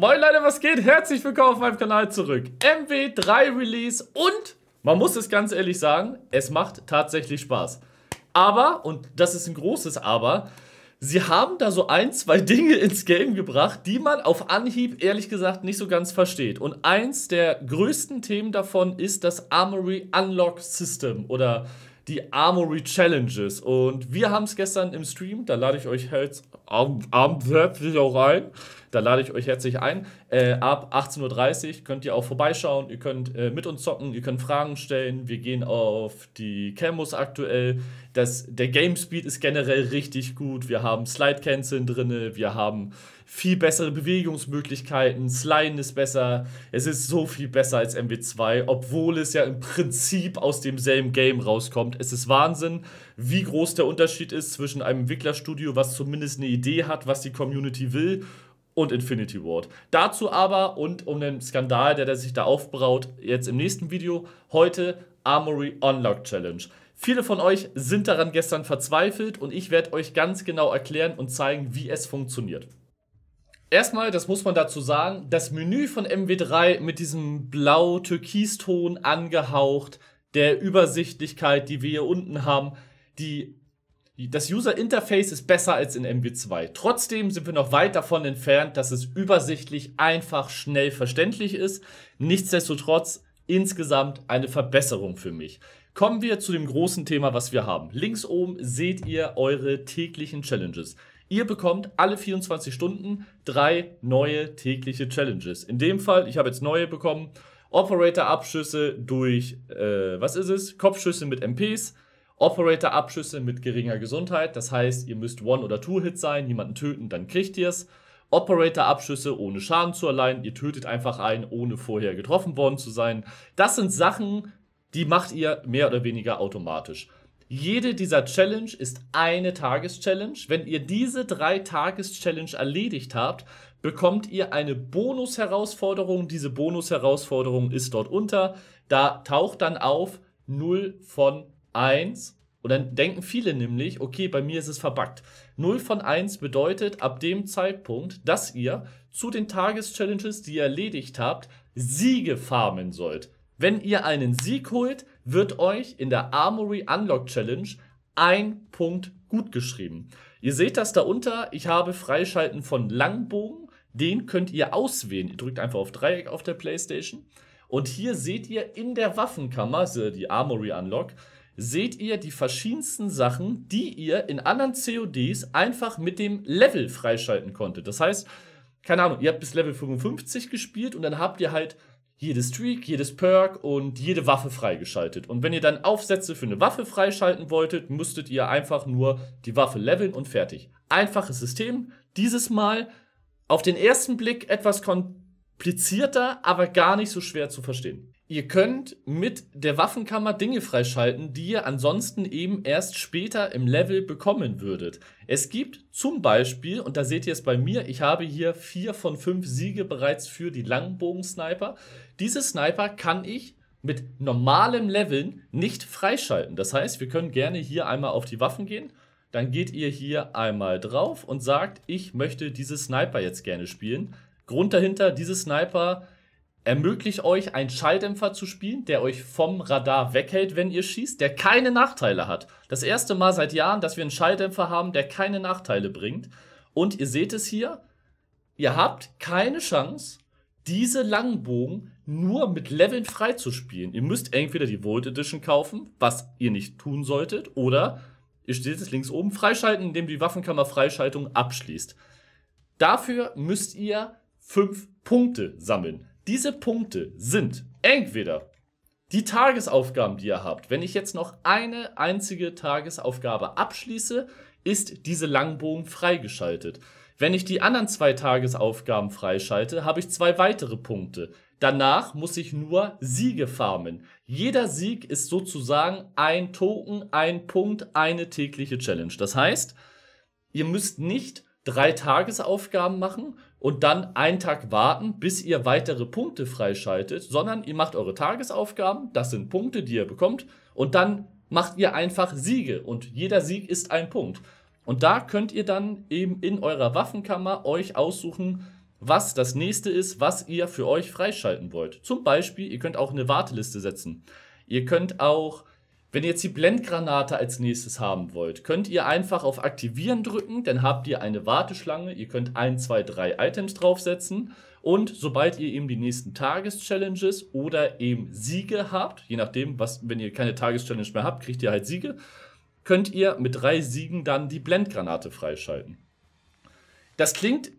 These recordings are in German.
Moin Leute, was geht? Herzlich willkommen auf meinem Kanal zurück. MW3 Release und man muss es ganz ehrlich sagen, es macht tatsächlich Spaß. Aber, und das ist ein großes Aber, sie haben da so ein, zwei Dinge ins Game gebracht, die man auf Anhieb ehrlich gesagt nicht so ganz versteht. Und eins der größten Themen davon ist das Armory Unlock System oder die Armory Challenges. Und wir haben es gestern im Stream, da lade ich euch jetzt am, am auch rein da lade ich euch herzlich ein. Äh, ab 18.30 Uhr könnt ihr auch vorbeischauen, ihr könnt äh, mit uns zocken, ihr könnt Fragen stellen. Wir gehen auf die Camus aktuell. Das, der Game Speed ist generell richtig gut. Wir haben Slide Canceln drin, wir haben viel bessere Bewegungsmöglichkeiten, Sliden ist besser. Es ist so viel besser als MW2, obwohl es ja im Prinzip aus demselben Game rauskommt. Es ist Wahnsinn, wie groß der Unterschied ist zwischen einem Entwicklerstudio, was zumindest eine Idee hat, was die Community will, und Infinity Ward. Dazu aber und um den Skandal, der, der sich da aufbraut, jetzt im nächsten Video, heute Armory Unlock Challenge. Viele von euch sind daran gestern verzweifelt und ich werde euch ganz genau erklären und zeigen, wie es funktioniert. Erstmal, das muss man dazu sagen, das Menü von MW3 mit diesem blau-türkiston angehaucht, der Übersichtlichkeit, die wir hier unten haben, die das User Interface ist besser als in MW2. Trotzdem sind wir noch weit davon entfernt, dass es übersichtlich, einfach, schnell verständlich ist. Nichtsdestotrotz insgesamt eine Verbesserung für mich. Kommen wir zu dem großen Thema, was wir haben. Links oben seht ihr eure täglichen Challenges. Ihr bekommt alle 24 Stunden drei neue tägliche Challenges. In dem Fall, ich habe jetzt neue bekommen, Operator-Abschüsse durch, äh, was ist es? Kopfschüsse mit MPs, Operator-Abschüsse mit geringer Gesundheit, das heißt, ihr müsst One- oder Two-Hit sein, jemanden töten, dann kriegt ihr es. Operator-Abschüsse ohne Schaden zu erleiden, ihr tötet einfach einen, ohne vorher getroffen worden zu sein. Das sind Sachen, die macht ihr mehr oder weniger automatisch. Jede dieser Challenge ist eine Tageschallenge. Wenn ihr diese drei Tageschallenge erledigt habt, bekommt ihr eine Bonus-Herausforderung. Diese Bonus-Herausforderung ist dort unter. Da taucht dann auf 0 von 1 und dann denken viele nämlich, okay, bei mir ist es verbuggt. 0 von 1 bedeutet ab dem Zeitpunkt, dass ihr zu den Tageschallenges, die ihr erledigt habt, Siege farmen sollt. Wenn ihr einen Sieg holt, wird euch in der Armory Unlock Challenge ein Punkt gut geschrieben. Ihr seht das darunter. Ich habe Freischalten von Langbogen. Den könnt ihr auswählen. Ihr drückt einfach auf Dreieck auf der Playstation. Und hier seht ihr in der Waffenkammer, also die Armory Unlock, seht ihr die verschiedensten Sachen, die ihr in anderen CODs einfach mit dem Level freischalten konntet. Das heißt, keine Ahnung, ihr habt bis Level 55 gespielt und dann habt ihr halt jedes Streak, jedes Perk und jede Waffe freigeschaltet. Und wenn ihr dann Aufsätze für eine Waffe freischalten wolltet, müsstet ihr einfach nur die Waffe leveln und fertig. Einfaches System. Dieses Mal auf den ersten Blick etwas komplizierter, aber gar nicht so schwer zu verstehen ihr könnt mit der Waffenkammer Dinge freischalten, die ihr ansonsten eben erst später im Level bekommen würdet. Es gibt zum Beispiel, und da seht ihr es bei mir, ich habe hier vier von fünf Siege bereits für die Langbogensniper. Diese Sniper kann ich mit normalem Leveln nicht freischalten. Das heißt, wir können gerne hier einmal auf die Waffen gehen. Dann geht ihr hier einmal drauf und sagt, ich möchte diese Sniper jetzt gerne spielen. Grund dahinter, diese Sniper ermöglicht euch, einen Schalldämpfer zu spielen, der euch vom Radar weghält, wenn ihr schießt, der keine Nachteile hat. Das erste Mal seit Jahren, dass wir einen Schalldämpfer haben, der keine Nachteile bringt. Und ihr seht es hier, ihr habt keine Chance, diese Langbogen nur mit Leveln freizuspielen. Ihr müsst entweder die Volt Edition kaufen, was ihr nicht tun solltet, oder ihr steht es links oben, freischalten, indem die Waffenkammer Freischaltung abschließt. Dafür müsst ihr fünf Punkte sammeln. Diese Punkte sind entweder die Tagesaufgaben, die ihr habt. Wenn ich jetzt noch eine einzige Tagesaufgabe abschließe, ist diese Langbogen freigeschaltet. Wenn ich die anderen zwei Tagesaufgaben freischalte, habe ich zwei weitere Punkte. Danach muss ich nur Siege farmen. Jeder Sieg ist sozusagen ein Token, ein Punkt, eine tägliche Challenge. Das heißt, ihr müsst nicht drei Tagesaufgaben machen und dann einen Tag warten, bis ihr weitere Punkte freischaltet, sondern ihr macht eure Tagesaufgaben, das sind Punkte, die ihr bekommt, und dann macht ihr einfach Siege und jeder Sieg ist ein Punkt. Und da könnt ihr dann eben in eurer Waffenkammer euch aussuchen, was das nächste ist, was ihr für euch freischalten wollt. Zum Beispiel, ihr könnt auch eine Warteliste setzen. Ihr könnt auch wenn ihr jetzt die Blendgranate als nächstes haben wollt, könnt ihr einfach auf Aktivieren drücken, dann habt ihr eine Warteschlange, ihr könnt 1, 2, 3 Items draufsetzen und sobald ihr eben die nächsten Tageschallenges oder eben Siege habt, je nachdem, was, wenn ihr keine Tageschallenge mehr habt, kriegt ihr halt Siege, könnt ihr mit drei Siegen dann die Blendgranate freischalten. Das klingt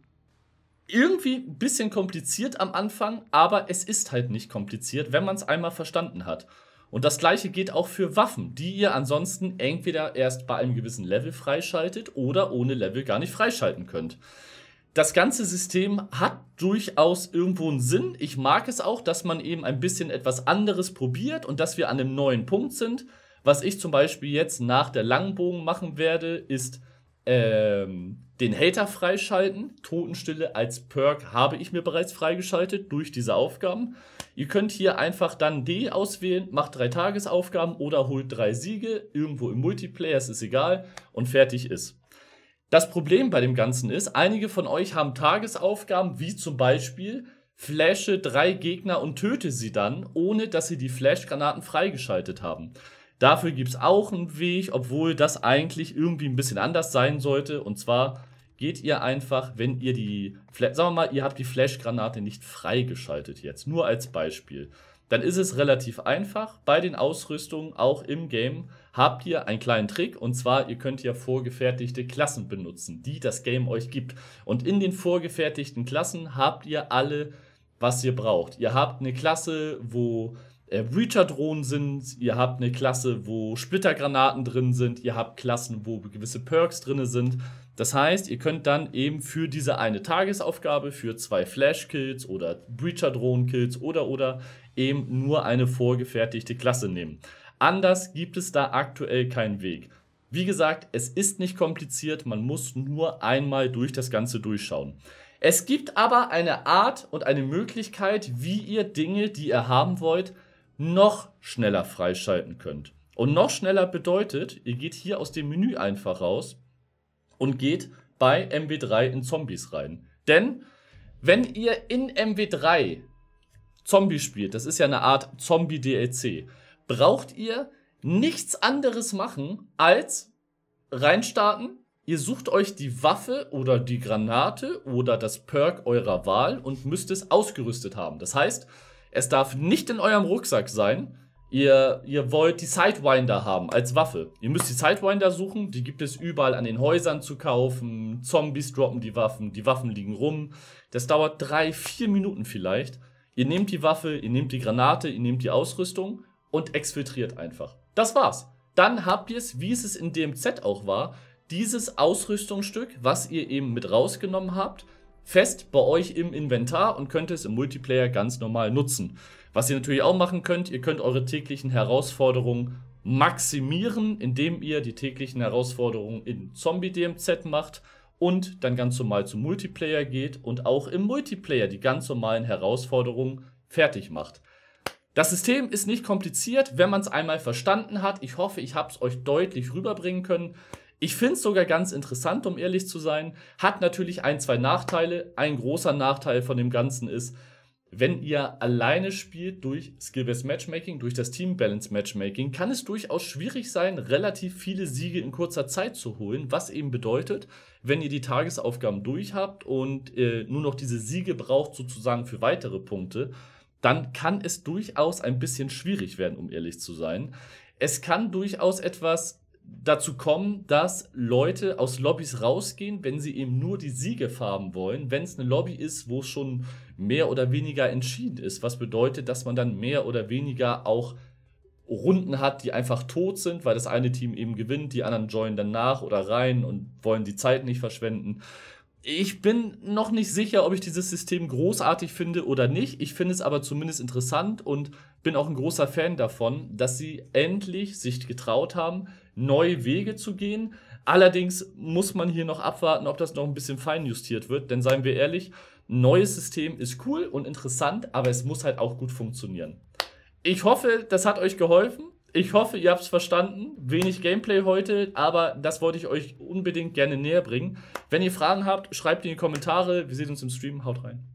irgendwie ein bisschen kompliziert am Anfang, aber es ist halt nicht kompliziert, wenn man es einmal verstanden hat. Und das gleiche geht auch für Waffen, die ihr ansonsten entweder erst bei einem gewissen Level freischaltet oder ohne Level gar nicht freischalten könnt. Das ganze System hat durchaus irgendwo einen Sinn. Ich mag es auch, dass man eben ein bisschen etwas anderes probiert und dass wir an einem neuen Punkt sind. Was ich zum Beispiel jetzt nach der Langbogen machen werde, ist ähm, den Hater freischalten. Totenstille als Perk habe ich mir bereits freigeschaltet durch diese Aufgaben. Ihr könnt hier einfach dann D auswählen, macht drei Tagesaufgaben oder holt drei Siege irgendwo im Multiplayer, es ist egal und fertig ist. Das Problem bei dem Ganzen ist, einige von euch haben Tagesaufgaben wie zum Beispiel Flasche drei Gegner und töte sie dann, ohne dass sie die Flashgranaten freigeschaltet haben. Dafür gibt es auch einen Weg, obwohl das eigentlich irgendwie ein bisschen anders sein sollte. Und zwar geht ihr einfach, wenn ihr die, sagen wir mal, ihr habt die flash nicht freigeschaltet jetzt, nur als Beispiel. Dann ist es relativ einfach. Bei den Ausrüstungen, auch im Game, habt ihr einen kleinen Trick. Und zwar, ihr könnt ja vorgefertigte Klassen benutzen, die das Game euch gibt. Und in den vorgefertigten Klassen habt ihr alle, was ihr braucht. Ihr habt eine Klasse, wo äh, reacher drohnen sind, ihr habt eine Klasse, wo Splittergranaten drin sind, ihr habt Klassen, wo gewisse Perks drin sind. Das heißt, ihr könnt dann eben für diese eine Tagesaufgabe, für zwei Flash-Kills oder Breacher-Drohnen-Kills oder oder eben nur eine vorgefertigte Klasse nehmen. Anders gibt es da aktuell keinen Weg. Wie gesagt, es ist nicht kompliziert, man muss nur einmal durch das Ganze durchschauen. Es gibt aber eine Art und eine Möglichkeit, wie ihr Dinge, die ihr haben wollt, noch schneller freischalten könnt. Und noch schneller bedeutet, ihr geht hier aus dem Menü einfach raus und geht bei MW3 in Zombies rein. Denn wenn ihr in MW3 Zombie spielt, das ist ja eine Art Zombie-DLC, braucht ihr nichts anderes machen als reinstarten. Ihr sucht euch die Waffe oder die Granate oder das Perk eurer Wahl und müsst es ausgerüstet haben. Das heißt, es darf nicht in eurem Rucksack sein, Ihr, ihr wollt die Sidewinder haben als Waffe. Ihr müsst die Sidewinder suchen, die gibt es überall an den Häusern zu kaufen. Zombies droppen die Waffen, die Waffen liegen rum. Das dauert drei, vier Minuten vielleicht. Ihr nehmt die Waffe, ihr nehmt die Granate, ihr nehmt die Ausrüstung und exfiltriert einfach. Das war's. Dann habt ihr es, wie es es in DMZ auch war, dieses Ausrüstungsstück, was ihr eben mit rausgenommen habt, fest bei euch im Inventar und könnt es im Multiplayer ganz normal nutzen. Was ihr natürlich auch machen könnt, ihr könnt eure täglichen Herausforderungen maximieren, indem ihr die täglichen Herausforderungen in Zombie-DMZ macht und dann ganz normal zum Multiplayer geht und auch im Multiplayer die ganz normalen Herausforderungen fertig macht. Das System ist nicht kompliziert, wenn man es einmal verstanden hat. Ich hoffe, ich habe es euch deutlich rüberbringen können. Ich finde es sogar ganz interessant, um ehrlich zu sein. Hat natürlich ein, zwei Nachteile. Ein großer Nachteil von dem Ganzen ist, wenn ihr alleine spielt durch Skill-Based Matchmaking, durch das Team-Balance Matchmaking, kann es durchaus schwierig sein, relativ viele Siege in kurzer Zeit zu holen, was eben bedeutet, wenn ihr die Tagesaufgaben durch habt und äh, nur noch diese Siege braucht sozusagen für weitere Punkte, dann kann es durchaus ein bisschen schwierig werden, um ehrlich zu sein. Es kann durchaus etwas dazu kommen, dass Leute aus Lobbys rausgehen, wenn sie eben nur die Siege farben wollen, wenn es eine Lobby ist, wo schon mehr oder weniger entschieden ist, was bedeutet, dass man dann mehr oder weniger auch Runden hat, die einfach tot sind, weil das eine Team eben gewinnt, die anderen joinen dann nach oder rein und wollen die Zeit nicht verschwenden. Ich bin noch nicht sicher, ob ich dieses System großartig finde oder nicht. Ich finde es aber zumindest interessant und bin auch ein großer Fan davon, dass sie endlich sich getraut haben, neue Wege zu gehen. Allerdings muss man hier noch abwarten, ob das noch ein bisschen feinjustiert wird, denn seien wir ehrlich, ein neues System ist cool und interessant, aber es muss halt auch gut funktionieren. Ich hoffe, das hat euch geholfen. Ich hoffe, ihr habt es verstanden. Wenig Gameplay heute, aber das wollte ich euch unbedingt gerne näher bringen. Wenn ihr Fragen habt, schreibt die in die Kommentare. Wir sehen uns im Stream. Haut rein.